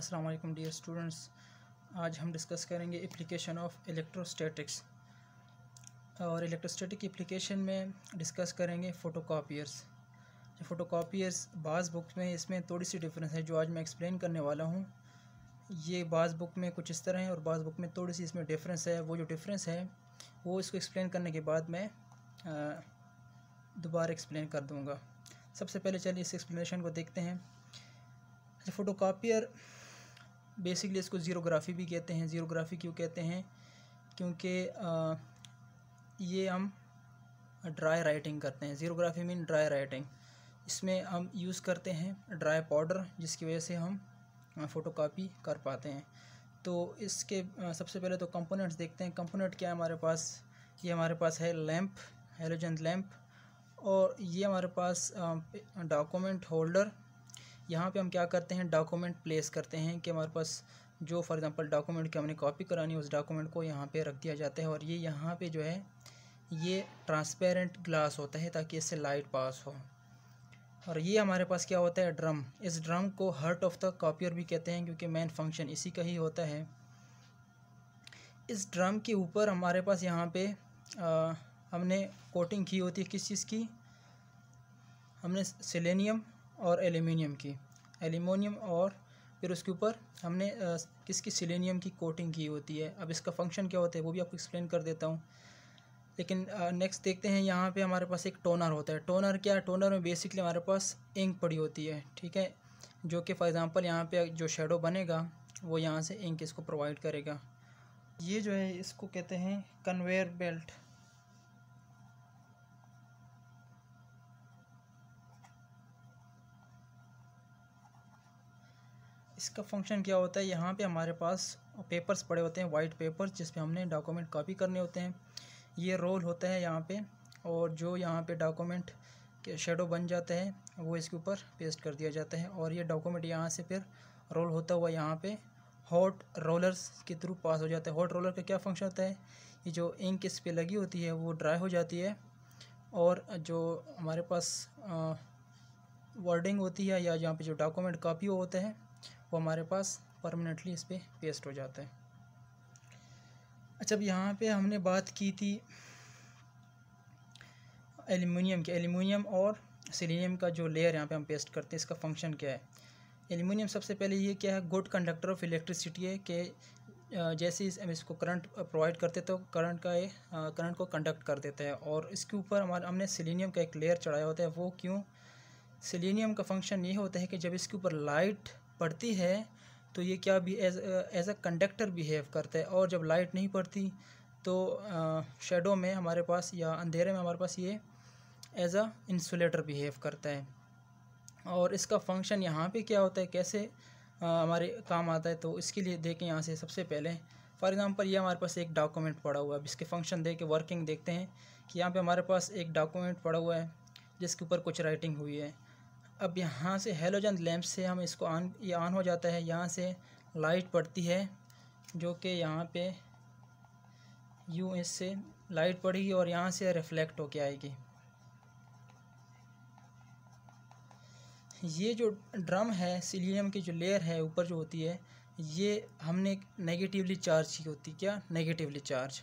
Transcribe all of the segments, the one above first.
अस्सलाम वालेकुम dear students आज हम डिस्कस करेंगे एप्लीकेशन ऑफ इलेक्ट्रोस्टैटिक्स और इलेक्ट्रोस्टैटिक एप्लीकेशन में डिस्कस करेंगे फ़ोटो कापियर्स जो फ़ोटो कापियर्स बाज़ बुक में इसमें थोड़ी सी डिफरेंस है जो आज मैं एक्सप्लेन करने वाला हूँ ये बाज़ बुक में कुछ इस तरह है और बाज़ बुक में थोड़ी सी इसमें डिफरेंस है वो जो डिफरेंस है वो इसको एक्सप्लेन करने के बाद मैं दोबारा एक्सप्लेन कर दूँगा सबसे पहले चलिए इस एक्सप्लेनेशन को देखते हैं अच्छा फोटोकॉपियर बेसिकली इसको ज़ीरोग्राफी भी कहते हैं ज़ीरोग्राफी क्यों कहते हैं क्योंकि ये हम ड्राई राइटिंग करते हैं ज़ीरोग्राफी मीन ड्राई राइटिंग इसमें हम यूज़ करते हैं ड्राई पाउडर जिसकी वजह से हम फ़ोटो कापी कर पाते हैं तो इसके सबसे पहले तो कंपोनेंट्स देखते हैं कंपोनेंट क्या है हमारे पास ये हमारे पास है लैम्प हेलोजन लैम्प और ये हमारे पास डॉक्यूमेंट होल्डर यहाँ पे हम क्या करते हैं डॉक्यूमेंट प्लेस करते हैं कि हमारे पास जो फॉर एग्ज़ाम्पल डॉक्यूमेंट की हमने कॉपी करानी है उस डॉक्यूमेंट को यहाँ पे रख दिया जाता है और ये यहाँ पे जो है ये ट्रांसपेरेंट ग्लास होता है ताकि इससे लाइट पास हो और ये हमारे पास क्या होता है ड्रम इस ड्रम को हर्ट ऑफ द कापियर भी कहते हैं क्योंकि मेन फंक्शन इसी का ही होता है इस ड्रम के ऊपर हमारे पास यहाँ पर हमने कोटिंग की होती है किस चीज़ की हमने सेलेनियम और एल्यूमिनियम की एल्यूमिनियम और फिर उसके ऊपर हमने किसकी सिलेनियम की कोटिंग की होती है अब इसका फंक्शन क्या होता है वो भी आपको एक्सप्लेन कर देता हूँ लेकिन नेक्स्ट देखते हैं यहाँ पे हमारे पास एक टोनर होता है टोनर क्या है टोनर में बेसिकली हमारे पास इंक पड़ी होती है ठीक है जो कि फॉर एग्ज़ाम्पल यहाँ पर जो शेडो बनेगा वो यहाँ से इंक इसको प्रोवाइड करेगा ये जो है इसको कहते हैं कन्वेयर बेल्ट इसका फंक्शन क्या होता है यहाँ पे हमारे पास पेपर्स पड़े होते हैं वाइट पेपर्स जिस हमने डॉक्यूमेंट कॉपी करने होते हैं ये रोल होता है यहाँ पे और जो यहाँ पे डॉक्यूमेंट के शेडो बन जाता है वो इसके ऊपर पेस्ट कर दिया जाता है और ये डॉक्यूमेंट यहाँ से फिर रोल होता हुआ यहाँ पर हॉट रोलर्स के थ्रू पास हो जाता है हॉट रोलर का क्या फंक्शन होता है ये जो इंक इस पर लगी होती है वो ड्राई हो जाती है और जो हमारे पास वर्डिंग होती है या यहाँ पे जो डॉक्यूमेंट कॉपी होता है वो हमारे पास परमानेंटली इस पर पेस्ट हो जाता है अच्छा अब यहाँ पे हमने बात की थी एल्युमिनियम के एल्युमिनियम और सिलीनियम का जो लेयर यहाँ पे हम पेस्ट करते हैं इसका फंक्शन क्या है एल्युमिनियम सबसे पहले ये क्या है गुड कंडक्टर ऑफ इलेक्ट्रिसिटी है कि जैसे इस हम इसको करंट प्रोवाइड करते तो करंट का ये करंट को कंडक्ट कर देता है और इसके ऊपर हमारे हमने सिलीनियम का एक लेयर चढ़ाया होता है वो क्यों सिलीनियम का फंक्शन ये होता है कि जब इसके ऊपर लाइट पड़ती है तो ये क्या भी एज अ कंडक्टर बिहेव करता है और जब लाइट नहीं पड़ती तो शेडो में हमारे पास या अंधेरे में हमारे पास ये एज अ इंसुलेटर बिहेव करता है और इसका फंक्शन यहाँ पे क्या होता है कैसे आ, हमारे काम आता है तो इसके लिए देखें यहाँ से सबसे पहले फॉर एग्ज़ाम्पल ये हमारे पास एक डॉक्यूमेंट पड़ा हुआ है अब इसके फंक्शन देख के वर्किंग देखते हैं कि यहाँ पे हमारे पास एक डॉक्यूमेंट पड़ा हुआ है जिसके ऊपर कुछ राइटिंग हुई है अब यहाँ से हेलोजन लैम्प से हम इसको ऑन ये ऑन हो जाता है यहाँ से लाइट पड़ती है जो कि यहाँ पे यूँ इससे लाइट पड़ेगी और यहाँ से रिफ़्लेक्ट होके आएगी ये जो ड्रम है सिलियम की जो लेयर है ऊपर जो होती है ये हमने नेगेटिवली चार्ज की होती क्या नेगेटिवली चार्ज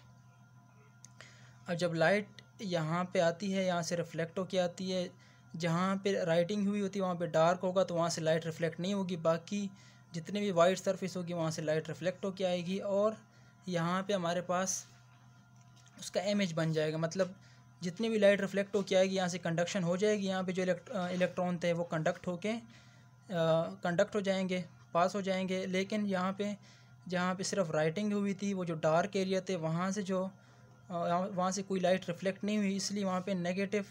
अब जब लाइट यहाँ पे आती है यहाँ से रिफ़्लेक्ट होके आती है जहाँ पे राइटिंग हुई होती है वहाँ पे डार्क होगा तो वहाँ से लाइट रिफ्लेक्ट नहीं होगी बाकी जितने भी वाइट सरफेस होगी वहाँ से लाइट रिफ्लेक्ट होकर आएगी और यहाँ पे हमारे पास उसका इमेज बन जाएगा मतलब जितनी भी लाइट रिफ्लेक्ट होकर आएगी यहाँ से कंडक्शन हो जाएगी यहाँ पे जो इलेक्ट्रॉन थे वो कंडक्ट होके कंडक्ट हो जाएंगे पास हो जाएंगे लेकिन यहाँ पे जहाँ पे सिर्फ राइटिंग हुई थी वो जो डार्क एरिया थे वहाँ से जो वहाँ से कोई लाइट रिफ्लेक्ट नहीं हुई इसलिए वहाँ पर नेगेटिव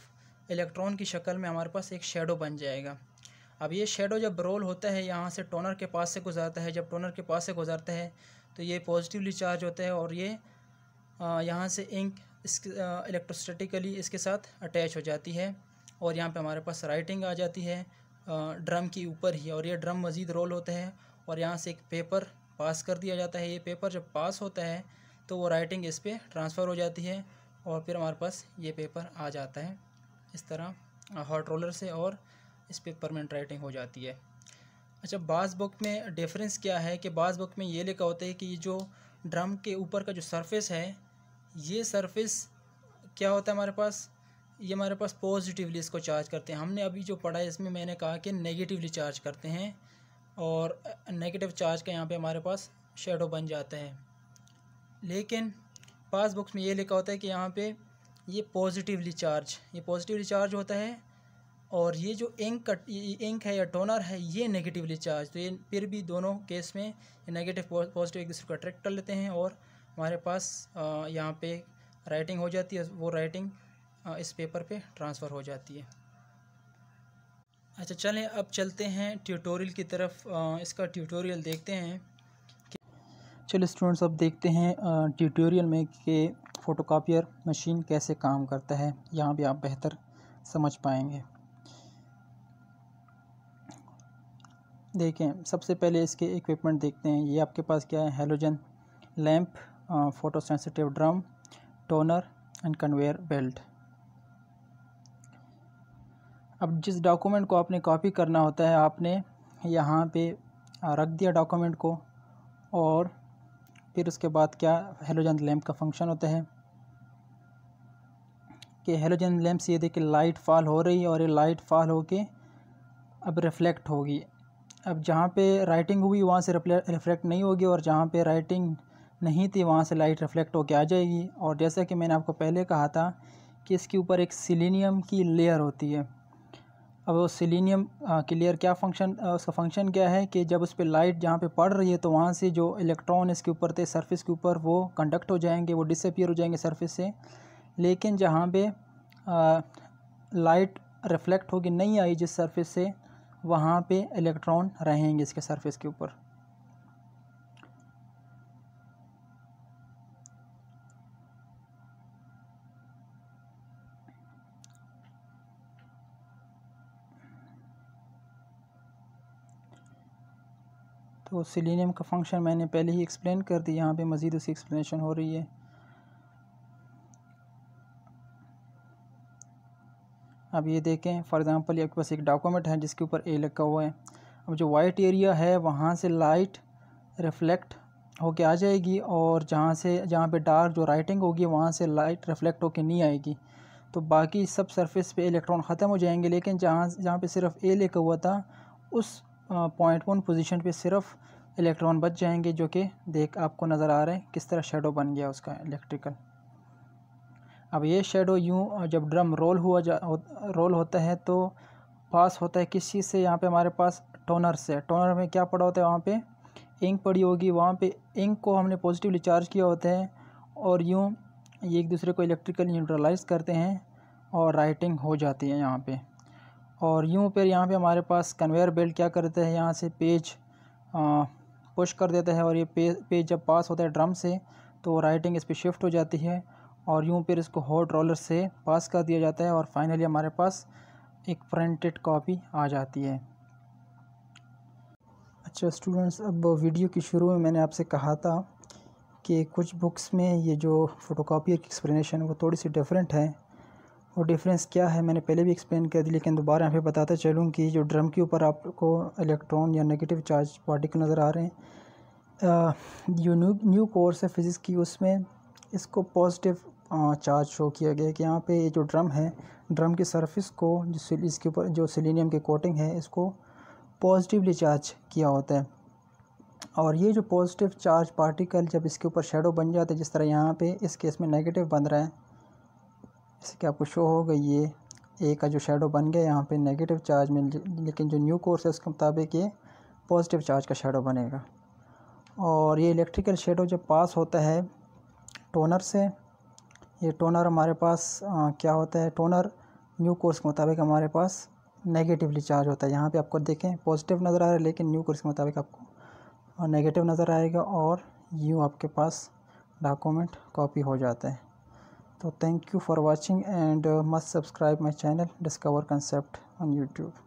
इलेक्ट्रॉन की शक्ल में हमारे पास एक शेडो बन जाएगा अब ये शेडो जब रोल होता है यहाँ से टोनर के पास से गुजरता है जब टोनर के पास से गुजरता है तो ये पॉजिटिवली चार्ज होता है और ये यहाँ से इंक इस इलेक्ट्रोस्टेटिकली इसके साथ अटैच हो जाती है और यहाँ पे हमारे पास राइटिंग आ जाती है ड्रम के ऊपर ही और ये ड्रम मज़ीद रोल होता है और यहाँ से एक पेपर पास कर दिया जाता है ये पेपर जब पास होता है तो वो राइटिंग इस पर ट्रांसफ़र हो जाती है और फिर हमारे पास ये पेपर आ जाता है इस तरह हॉट रोलर से और इस पर परमानेंट राइटिंग हो जाती है अच्छा बास बुक में डिफरेंस क्या है कि बास बुक में ये लिखा होता है कि ये जो ड्रम के ऊपर का जो सरफेस है ये सरफेस क्या होता है हमारे पास ये हमारे पास पॉजिटिवली इसको चार्ज करते हैं हमने अभी जो पढ़ा है इसमें मैंने कहा कि नेगेटिवली चार्ज करते हैं और नेगेटिव चार्ज का यहाँ पे हमारे पास शेडो बन जाता है लेकिन बुक्स में ये लिखा होता है कि यहाँ पे ये पॉजिटिवली चार्ज ये पॉजिटिवली चार्ज होता है और ये जो इंक का इंक है या टोनर है ये नेगेटिवली चार्ज तो ये फिर भी दोनों केस में नेगेटिव पॉजिटिव एक दूसरे को अट्रैक्ट कर लेते हैं और हमारे पास यहाँ पे राइटिंग हो जाती है वो राइटिंग इस पेपर पे ट्रांसफ़र हो जाती है अच्छा चलें अब चलते हैं ट्यूटोरियल की तरफ इसका ट्यूटोरियल देखते हैं चलो स्टूडेंट्स अब देखते हैं ट्यूटोरियल में कि फोटोकॉपियर मशीन कैसे काम करता है यहाँ भी आप बेहतर समझ पाएंगे देखें सबसे पहले इसके इक्विपमेंट देखते हैं ये आपके पास क्या है halogen lamp photo sensitive drum toner and conveyor belt अब जिस डॉक्यूमेंट को आपने कॉपी करना होता है आपने यहाँ पे रख दिया डॉक्यूमेंट को और फिर उसके बाद क्या हेलोजन लैम्प का फंक्शन होता है कि हेलोजन लैम्प से ये देखिए लाइट फॉल हो रही है और ये लाइट फॉल होके अब रिफ्लेक्ट होगी अब जहाँ पे राइटिंग हुई वहाँ से रिफ्लेक्ट नहीं होगी और जहाँ पे राइटिंग नहीं थी वहाँ से लाइट रिफ्लेक्ट होके आ जाएगी और जैसा कि मैंने आपको पहले कहा था कि इसके ऊपर एक सिलीनियम की लेयर होती है अब वो सिलीनियम की लेयर क्या फंक्शन उसका फंक्शन क्या है कि जब उस पर लाइट जहाँ पे पड़ रही है तो वहाँ से जो इलेक्ट्रॉन इसके ऊपर थे सरफेस के ऊपर वो कंडक्ट हो जाएंगे वो डिसअपियर हो जाएंगे सरफेस से लेकिन जहाँ पे लाइट रिफ्लेक्ट होगी नहीं आई जिस सरफेस से वहाँ पे इलेक्ट्रॉन रहेंगे इसके सरफेस के ऊपर तो सिलीनियम का फंक्शन मैंने पहले ही एक्सप्लेन कर दिया यहाँ पे मज़ीद उसी एक्सप्लेनेशन हो रही है अब ये देखें फॉर एग्ज़ाम्पल ये आपके पास एक डॉक्यूमेंट है जिसके ऊपर ए लिखा हुआ है अब जो वाइट एरिया है वहाँ से लाइट रिफ्लेक्ट होके आ जाएगी और जहाँ से जहाँ पे डार्क जो राइटिंग होगी वहाँ से लाइट रिफ्लेक्ट होके नहीं आएगी तो बाकी सब सरफेस पे इलेक्ट्रॉन ख़त्म हो जाएंगे लेकिन जहाँ जहाँ पे सिर्फ ए लिखा हुआ था उस पॉइंट वन पोजीशन पे सिर्फ इलेक्ट्रॉन बच जाएंगे जो कि देख आपको नज़र आ रहा है किस तरह शेडो बन गया उसका इलेक्ट्रिकल अब ये शेडो यूँ जब ड्रम रोल हुआ जा रोल होता है तो पास होता है किस चीज़ से यहाँ पे हमारे पास टोनर से टोनर में क्या पड़ा होता है वहाँ पे इंक पड़ी होगी वहाँ पे इंक को हमने पॉजिटिवली चार्ज किया होता है और यूँ ये एक दूसरे को इलेक्ट्रिकली न्यूट्रलाइज करते हैं और राइटिंग हो जाती है यहाँ पर और यूँ फिर यहाँ पर हमारे पास कन्वेयर बेल्ट क्या करते हैं यहाँ से पेज पुश कर देता है और ये पेज पेज जब पास होता है ड्रम से तो राइटिंग इस पर शिफ्ट हो जाती है और यूँ फिर इसको हॉट रोलर से पास कर दिया जाता है और फाइनली हमारे पास एक प्रिंटेड कॉपी आ जाती है अच्छा स्टूडेंट्स अब वीडियो की शुरू में मैंने आपसे कहा था कि कुछ बुक्स में ये जो फोटोकॉपी की एक्सप्लेनेशन वो थोड़ी सी डिफरेंट है वो डिफरेंस क्या है मैंने पहले भी एक्सप्लेन कर दी लेकिन दोबारा यहाँ पे बताते चलूँ कि जो ड्रम के ऊपर आपको इलेक्ट्रॉन या नेगेटिव चार्ज पार्टिकल नज़र आ रहे हैं जो न्यू न्यू कोर्स है फिज़िक्स की उसमें इसको पॉजिटिव चार्ज शो किया गया है कि यहाँ पे ये जो ड्रम है ड्रम की सरफेस को जो इसके ऊपर जो सिलीनियम की कोटिंग है इसको पॉजिटिवली चार्ज किया होता है और ये जो पॉजिटिव चार्ज पार्टिकल जब इसके ऊपर शेडो बन जाते हैं जिस तरह यहाँ पे इस केस में नेगेटिव बन रहा है जैसे कि आपको शो हो गई ये ए का जो शेडो बन गया यहाँ पे नेगेटिव चार्ज में लेकिन जो न्यू कोर्स है उसके मुताबिक ये पॉजिटिव चार्ज का शेडो बनेगा और ये इलेक्ट्रिकल शेडो जब पास होता है टोनर से ये टोनर हमारे पास क्या होता है टोनर न्यू कोर्स के मुताबिक हमारे पास नेगेटिवली चार्ज होता है यहाँ पे आपको देखें पॉजिटिव नज़र आ रहा है लेकिन न्यू कोर्स के मुताबिक आपको नेगेटिव नज़र आएगा और यूँ आपके पास डॉक्यूमेंट कॉपी हो जाता है तो thank you for watching and must subscribe my channel discover concept on YouTube